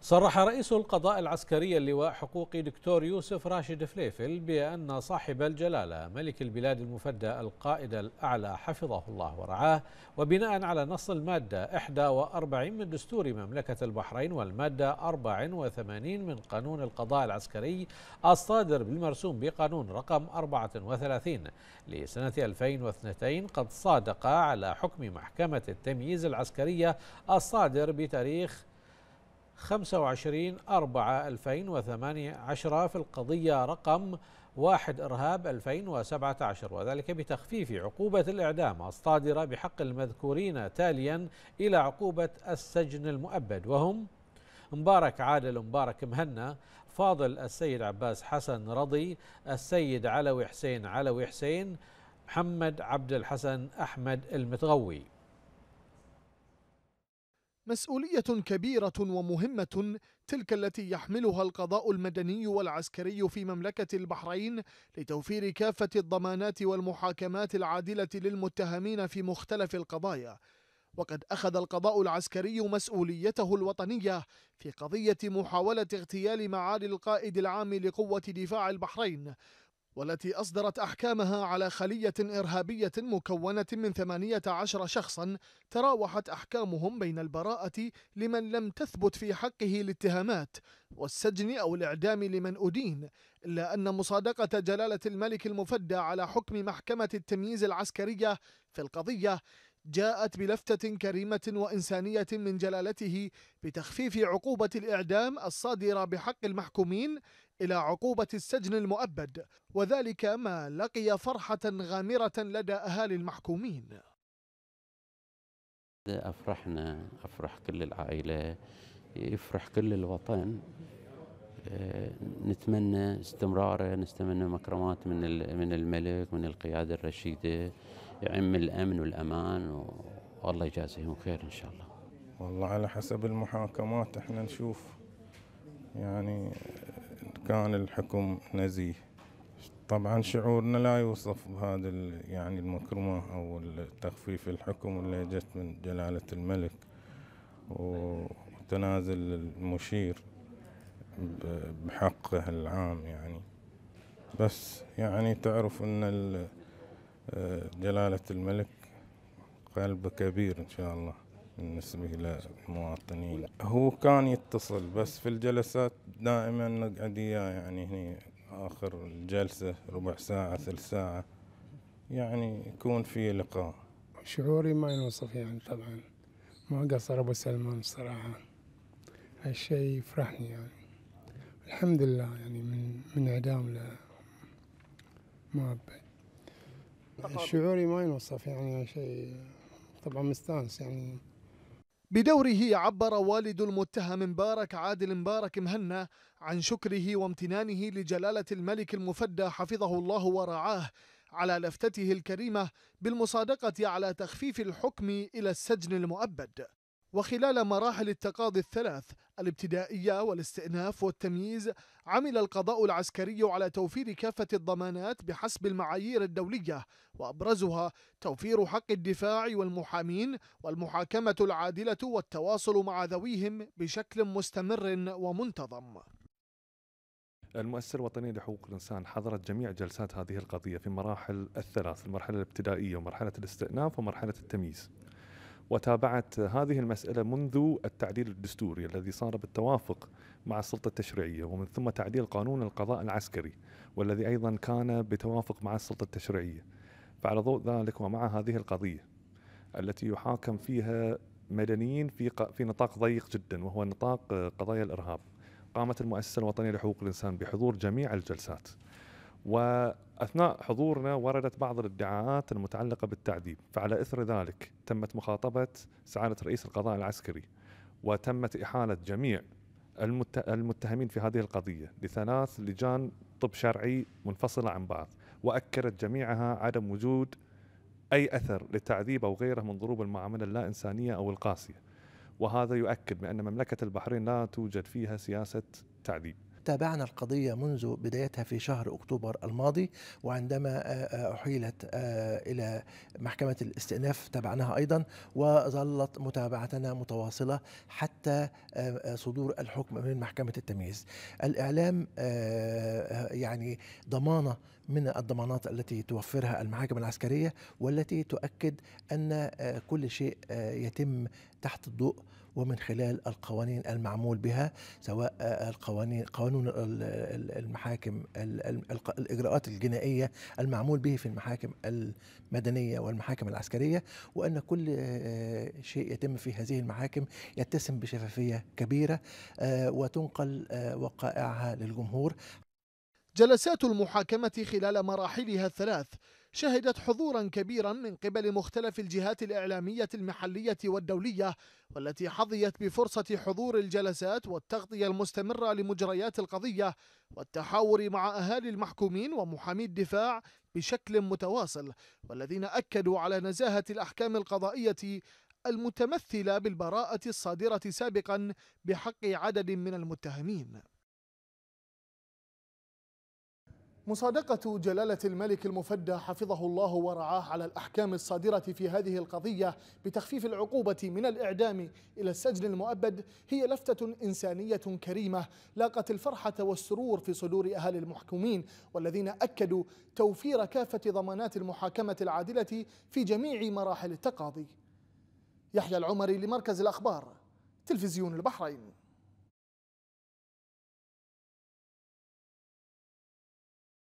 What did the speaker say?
صرح رئيس القضاء العسكري اللواء حقوقي دكتور يوسف راشد فليفل بأن صاحب الجلالة ملك البلاد المفدى القائد الأعلى حفظه الله ورعاه وبناء على نص المادة 41 من دستور مملكة البحرين والمادة 84 من قانون القضاء العسكري الصادر بالمرسوم بقانون رقم 34 لسنة 2002 قد صادق على حكم محكمة التمييز العسكرية الصادر بتاريخ 25 4 2018 في القضية رقم 1 إرهاب 2017 وذلك بتخفيف عقوبة الإعدام الصادرة بحق المذكورين تاليا إلى عقوبة السجن المؤبد وهم مبارك عادل مبارك مهنا فاضل السيد عباس حسن رضي السيد علوي حسين علوي حسين محمد عبد الحسن أحمد المتغوي مسؤولية كبيرة ومهمة تلك التي يحملها القضاء المدني والعسكري في مملكة البحرين لتوفير كافة الضمانات والمحاكمات العادلة للمتهمين في مختلف القضايا وقد أخذ القضاء العسكري مسؤوليته الوطنية في قضية محاولة اغتيال معالي القائد العام لقوة دفاع البحرين والتي أصدرت أحكامها على خلية إرهابية مكونة من 18 شخصا تراوحت أحكامهم بين البراءة لمن لم تثبت في حقه الاتهامات والسجن أو الإعدام لمن أدين إلا أن مصادقة جلالة الملك المفدى على حكم محكمة التمييز العسكرية في القضية جاءت بلفتة كريمة وإنسانية من جلالته بتخفيف عقوبة الإعدام الصادرة بحق المحكومين إلى عقوبة السجن المؤبد وذلك ما لقي فرحة غامرة لدى أهالي المحكومين أفرحنا أفرح كل العائلة يفرح كل الوطن نتمنى استمراره نتمنى مكرمات من من الملك من القياده الرشيده يعم الامن والامان والله يجازيهم خير ان شاء الله والله على حسب المحاكمات احنا نشوف يعني كان الحكم نزيه طبعا شعورنا لا يوصف بهذا يعني المكرمة أو التخفيف الحكم اللي جت من جلالة الملك وتنازل المشير بحقه العام يعني بس يعني تعرف أن آه، جلالة الملك قلب كبير إن شاء الله بالنسبة للمواطنين هو كان يتصل بس في الجلسات دائما نقعد إياه يعني هني آخر الجلسة ربع ساعة ثلث ساعة يعني يكون في لقاء شعوري ما ينوصف يعني طبعا ما قصر أبو سلمان بصراحة هالشيء يفرحني يعني الحمد لله يعني من من إعدام له ما شعوري ما ينوصف يعني شيء طبعا مستانس يعني بدوره عبر والد المتهم مبارك عادل مبارك مهنا عن شكره وامتنانه لجلالة الملك المفدى حفظه الله ورعاه على لفتته الكريمة بالمصادقة على تخفيف الحكم إلى السجن المؤبد وخلال مراحل التقاضي الثلاث الابتدائية والاستئناف والتمييز عمل القضاء العسكري على توفير كافة الضمانات بحسب المعايير الدولية وأبرزها توفير حق الدفاع والمحامين والمحاكمة العادلة والتواصل مع ذويهم بشكل مستمر ومنتظم المؤسسة الوطنية لحقوق الإنسان حضرت جميع جلسات هذه القضية في مراحل الثلاث المرحلة الابتدائية ومرحلة الاستئناف ومرحلة التمييز وتابعت هذه المسألة منذ التعديل الدستوري الذي صار بالتوافق مع السلطة التشريعية ومن ثم تعديل قانون القضاء العسكري والذي أيضا كان بتوافق مع السلطة التشريعية فعلى ضوء ذلك ومع هذه القضية التي يحاكم فيها مدنيين في في نطاق ضيق جدا وهو نطاق قضايا الإرهاب قامت المؤسسة الوطنية لحقوق الإنسان بحضور جميع الجلسات واثناء حضورنا وردت بعض الادعاءات المتعلقه بالتعذيب، فعلى اثر ذلك تمت مخاطبه سعاده رئيس القضاء العسكري وتمت احاله جميع المتهمين في هذه القضيه لثلاث لجان طب شرعي منفصله عن بعض، واكدت جميعها عدم وجود اي اثر للتعذيب او غيره من ضروب المعامله اللا انسانيه او القاسيه. وهذا يؤكد بان مملكه البحرين لا توجد فيها سياسه تعذيب. تابعنا القضية منذ بدايتها في شهر أكتوبر الماضي وعندما آه، آه، أحيلت آه، إلى محكمة الاستئناف تابعناها أيضا وظلت متابعتنا متواصلة حتى صدور الحكم من محكمة التمييز الإعلام يعني ضمانة من الضمانات التي توفرها المحاكم العسكرية والتي تؤكد أن كل شيء يتم تحت الضوء ومن خلال القوانين المعمول بها سواء آه، القوانين قانون المحاكم الاجراءات الجنائيه المعمول به في المحاكم المدنيه والمحاكم العسكريه وان كل آه، شيء يتم في هذه المحاكم يتسم بشفافيه كبيره آه، وتنقل وقائعها للجمهور جلسات المحاكمة خلال مراحلها الثلاث شهدت حضورا كبيرا من قبل مختلف الجهات الإعلامية المحلية والدولية والتي حظيت بفرصة حضور الجلسات والتغطية المستمرة لمجريات القضية والتحاور مع أهالي المحكومين ومحامي الدفاع بشكل متواصل والذين أكدوا على نزاهة الأحكام القضائية المتمثلة بالبراءة الصادرة سابقا بحق عدد من المتهمين مصادقة جلالة الملك المفدى حفظه الله ورعاه على الأحكام الصادرة في هذه القضية بتخفيف العقوبة من الإعدام إلى السجن المؤبد هي لفتة إنسانية كريمة لاقت الفرحة والسرور في صدور أهالي المحكومين والذين أكدوا توفير كافة ضمانات المحاكمة العادلة في جميع مراحل التقاضي يحيى العمري لمركز الأخبار تلفزيون البحرين